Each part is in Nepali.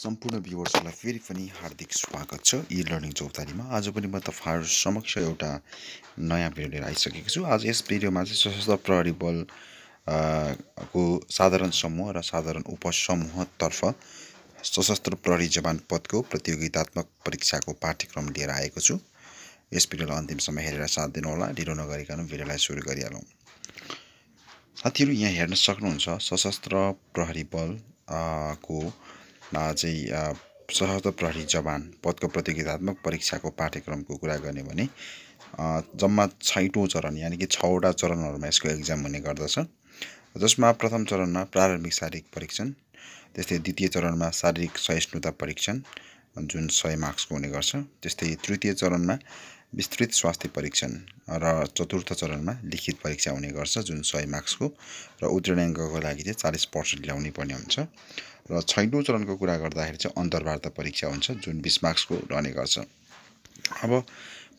सम्पूर्ण भ्युवर्सहरूलाई फेरि पनि हार्दिक स्वागत छ इ लर्निङ चौतारीमा आज पनि म तपाईँहरू समक्ष एउटा नयाँ भिडियो लिएर आइसकेको छु आज यस भिडियोमा चाहिँ सशस्त्र प्रहरी बल को साधारण समूह र साधारण उपसमूहतर्फ सशस्त्र प्रहरी जवान पदको प्रतियोगितात्मक परीक्षाको पाठ्यक्रम लिएर आएको छु यस भिडियोलाई अन्तिमसम्म हेरेर साथ दिनुहोला ढिलो नगरिकन भिडियोलाई सुरु गरिहालौँ साथीहरू यहाँ हेर्न सक्नुहुन्छ सशस्त्र प्रहरी बल को चाहिँ प्रहरी जवान पदको प्रतियोगितात्मक परीक्षाको पाठ्यक्रमको कुरा गर्ने भने जम्मा छैटौँ चरण यानि कि छवटा चरणहरूमा यसको एक्जाम हुने गर्दछ जसमा प्रथम चरणमा प्रारम्भिक शारीरिक परीक्षण त्यस्तै द्वितीय चरणमा शारीरिक सहिष्णुता परीक्षण जुन सय मार्क्सको हुने गर्छ त्यस्तै तृतीय चरणमा विस्तृत स्वास्थ्य परीक्षण र चतुर्थ चरणमा लिखित परीक्षा हुने गर्छ जुन सय मार्क्सको र उत्तीर्णाङ्कको लागि चाहिँ चालिस पर्सेन्ट ल्याउनै पर्ने हुन्छ र छैटौँ चरणको कुरा गर्दाखेरि चाहिँ अन्तर्वार्ता परीक्षा हुन्छ जुन बिस मार्क्सको रहने गर्छ अब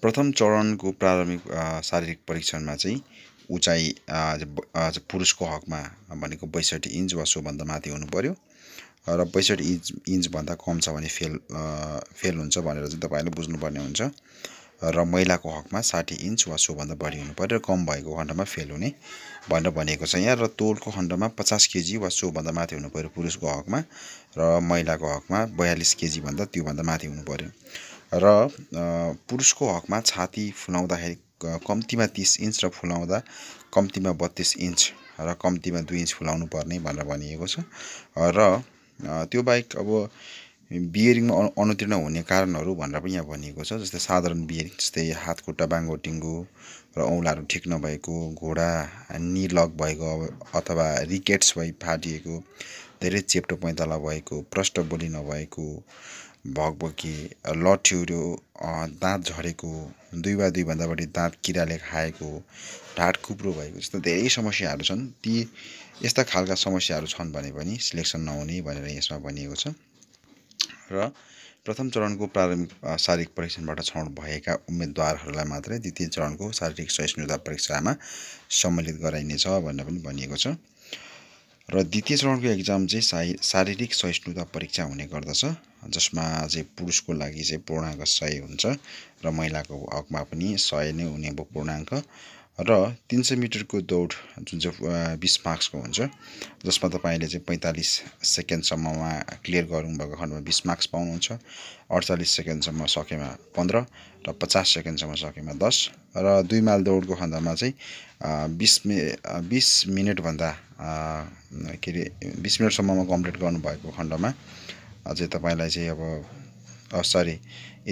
प्रथम चरणको प्रारम्भिक शारीरिक परीक्षणमा चाहिँ उचाइ पुरुषको हकमा भनेको बैसठी इन्च वा सोभन्दा माथि हुनु पऱ्यो र बैसठी इन्च इन्चभन्दा कम छ भने फेल फेल हुन्छ भनेर चाहिँ तपाईँहरूले बुझ्नुपर्ने हुन्छ र महिलाको हकमा साठी इन्च वा सोभन्दा बढी हुनुपर्ने र कम भएको खण्डमा फेल हुने भनेर भनिएको छ यहाँ र तोलको खण्डमा पचास केजी वा सोभन्दा माथि हुनु पऱ्यो पुरुषको हकमा र महिलाको हकमा बयालिस केजीभन्दा त्योभन्दा माथि हुनु पऱ्यो र पुरुषको हकमा छाती फुलाउँदाखेरि कम्तीमा तिस इन्च र फुलाउँदा कम्तीमा बत्तिस इन्च र कम्तीमा दुई इन्च फुलाउनु पर्ने भनेर भनिएको छ र त्यो बाहेक अब बियरिङमा अनु अनुतीर्ण हुने कारणहरू भनेर पनि यहाँ भनिएको छ जस्तै साधारण बियरिङ जस्तै हात खुट्टा बाङ्गो टिङ्गो र औँलाहरू ठिक नभएको घोडा निलक भएको अथवा रिकेट्स भई फाटिएको धेरै चेप्टो पैँताला भएको प्रष्ट बोली नभएको भकभकी लठ्युरो दाँत झरेको दुई वा दुईभन्दा बढी दाँत किराले खाएको ढाड कुप्रो भएको जस्तो धेरै समस्याहरू छन् ती यस्ता खालका समस्याहरू छन् भने पनि सिलेक्सन नहुने भनेर यसमा भनिएको छ र प्रथम चरणको प्रारम्भिक शारीरिक परीक्षणबाट छनौट भएका उम्मेद्वारहरूलाई मात्रै द्वितीय चरणको शारीरिक सहिष्णुता परीक्षामा सम्मिलित गराइनेछ भनेर पनि भनिएको छ र द्वितीय चरणको एक्जाम चाहिँ सा शारीरिक सहिष्णुता परीक्षा हुने गर्दछ जसमा चाहिँ पुरुषको लागि चाहिँ पूर्णाङ्क सय हुन्छ र महिलाको हकमा पनि सय नै हुने पूर्णाङ्क र तिन सय मिटरको दौड जुन चाहिँ बिस मार्क्सको हुन्छ जसमा तपाईँले चाहिँ पैँतालिस सेकेन्डसम्ममा क्लियर गर्नुभएको खण्डमा बिस मार्क्स पाउनुहुन्छ अडचालिस सेकेन्डसम्म सकेमा पन्ध्र र पचास सेकेन्डसम्म सकेमा दस र दुई माइल दौडको खण्डमा चाहिँ बिस मि बिस मिनटभन्दा के अरे बिस मिनटसम्ममा कम्प्लिट गर्नुभएको खण्डमा अझै तपाईँलाई चाहिँ अब सरी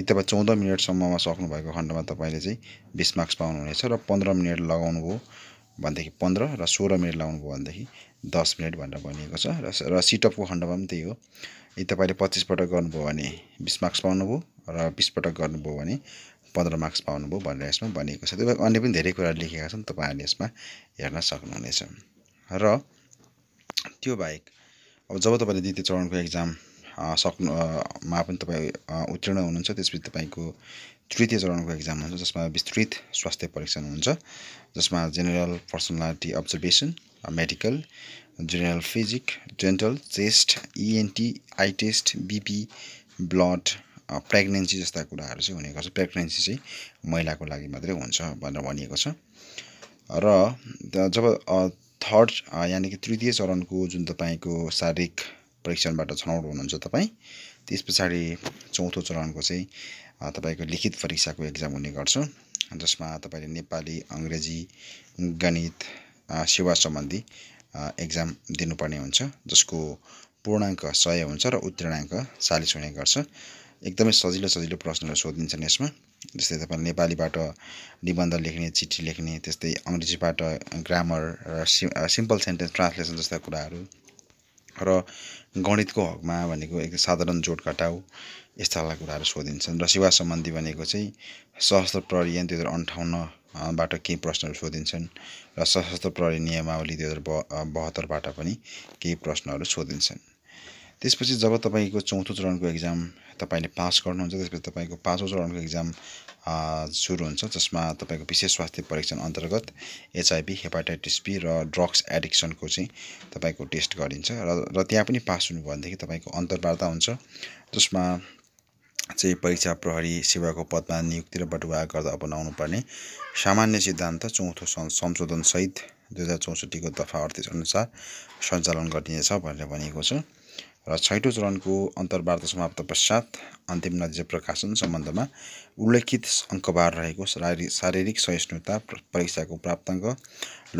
तपाईँ चौध मिनटसम्ममा सक्नुभएको खण्डमा तपाईँले चाहिँ बिस मार्क्स पाउनुहुनेछ र पन्ध्र मिनट लगाउनुभयो भनेदेखि पन्ध्र र सोह्र मिनट लगाउनुभयो भनेदेखि दस मिनट भनेर भनिएको छ र र सिटअपको खण्डमा पनि त्यही हो यदि तपाईँले पच्चिसपटक गर्नुभयो भने बिस मार्क्स पाउनुभयो र बिसपटक गर्नुभयो भने पन्ध्र मार्क्स पाउनुभयो भनेर यसमा भनिएको छ त्यो अन्य पनि धेरै कुराहरू लेखेका छन् तपाईँहरूले यसमा हेर्न सक्नुहुनेछ र त्यो बाहेक अब जब तपाईँले द्वितीय चरणको एक्जाम सक्नु मा पनि तपाईँ उत्तीर्ण हुनुहुन्छ त्यसपछि तपाईँको तृतीय चरणको एक्जाम हुन्छ जसमा विस्तृत स्वास्थ्य परीक्षण हुन्छ जसमा general personality observation medical general physique dental chest ENT eye test BP blood pregnancy जस्ता कुराहरू चाहिँ हुने गर्छ प्रेग्नेन्सी चाहिँ महिलाको लागि मात्रै हुन्छ भनेर भनिएको छ र जब थर्ड यानि कि तृतीय चरणको जुन तपाईँको शारीरिक परीक्षणबाट छनौट हुनुहुन्छ तपाईँ त्यस पछाडि चौथो चरणको चाहिँ तपाईँको लिखित परीक्षाको एक्जाम हुने गर्छ जसमा तपाईँले नेपाली अङ्ग्रेजी गणित सेवा सम्बन्धी एक्जाम दिनुपर्ने हुन्छ जसको पूर्णाङ्क सय हुन्छ र उत्तीर्णाङ्क चालिस हुने गर्छ एकदमै सजिलो सजिलो प्रश्नहरू सोधिन्छन् यसमा जस्तै तपाईँले नेपालीबाट निबन्ध लेख्ने चिठी लेख्ने त्यस्तै अङ्ग्रेजीबाट ग्रामर र सिम्पल सेन्टेन्स ट्रान्सलेसन जस्ता कुराहरू र गणितको हकमा भनेको एक साधारण जोड घटाउ यस्ता खालका कुराहरू सोधिन्छन् र सेवा सम्बन्धी भनेको चाहिँ सशस्त्र प्रहरी यहाँ दुई हजार अन्ठाउन्नबाट केही प्रश्नहरू सोधिन्छन् र सशस्त्र प्रहरी नियमावली दुई हजार ब बहत्तरबाट पनि केही प्रश्नहरू सोधिन्छन् त्यसपछि जब तपाईँको चौथो चरणको इक्जाम तपाईँले पास गर्नुहुन्छ त्यसपछि तपाईँको पाँचौँ चरणको इक्जाम सुरु हुन्छ जसमा तपाईँको विशेष स्वास्थ्य परीक्षण अन्तर्गत एचआइबी हेपाटाइटिस बी र ड्रग्स एडिक्सनको चाहिँ तपाईँको टेस्ट गरिन्छ र र त्यहाँ पनि पास हुनुभयो भनेदेखि तपाईँको अन्तर्वार्ता हुन्छ जसमा चाहिँ परीक्षा प्रहरी सेवाको पदमा नियुक्ति र बटुवा गर्दा अपनाउनु पर्ने सामान्य सिद्धान्त चौथो संशोधनसहित दुई हजार चौसठीको दफा अडतिस अनुसार सञ्चालन गरिनेछ भनेर भनिएको छ र छैटौँ चरणको अन्तर्वार्ता समाप्त पश्चात अन्तिम नतिजा प्रकाशन सम्बन्धमा उल्लेखित अङ्कबार रहेको शारीरिक शारीरिक सहिष्णुता परीक्षाको प्राप्ताङ्क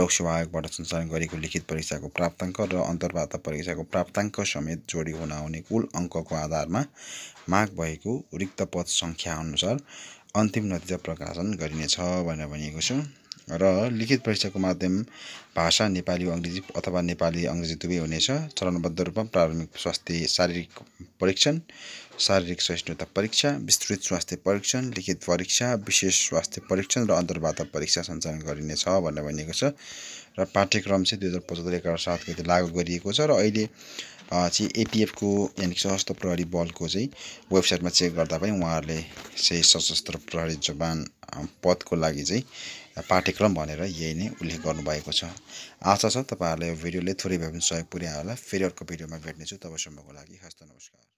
लोकसेवा आयोगबाट सञ्चालन गरेको लिखित परीक्षाको प्राप्ताङ्क र अन्तर्वार्ता परीक्षाको प्राप्ताङ्क समेत जोडी हुन आउने कुल अङ्कको आधारमा माग भएको रिक्त पद सङ्ख्याअनुसार अन्तिम नतिजा प्रकाशन गरिनेछ भनेर भनिएको छु र लिखित परीक्षाको माध्यम भाषा नेपाली अङ्ग्रेजी अथवा नेपाली अङ्ग्रेजी दुवै हुनेछ चरणबद्ध रूपमा प्रारम्भिक स्वास्थ्य शारीरिक परीक्षण शारीरिक सहिष्णुता परीक्षा विस्तृत स्वास्थ्य परीक्षण लिखित परीक्षा विशेष स्वास्थ्य परीक्षण र अन्तर्वार्ता परीक्षा सञ्चालन गरिनेछ भनेर भनिएको छ र पाठ्यक्रम चाहिँ दुई हजार पचहत्तर एघार सात गते लागू गरिएको छ र अहिले चाहिँ एपिएफको यानि सशस्त्र प्रहरी बलको चाहिँ वेबसाइटमा चेक गर्दा पनि उहाँहरूले चाहिँ सशस्त्र प्रहरी जवान पदको लागि चाहिँ पाठ्यक्रम भनेर यही नै उल्लेख गर्नुभएको छ आशा छ तपाईँहरूलाई यो भिडियोले थोरै भए पनि सहयोग पुर्यायो होला फेरि अर्को भिडियोमा भेट्नेछु तबसम्मको लागि हस्त नमस्कार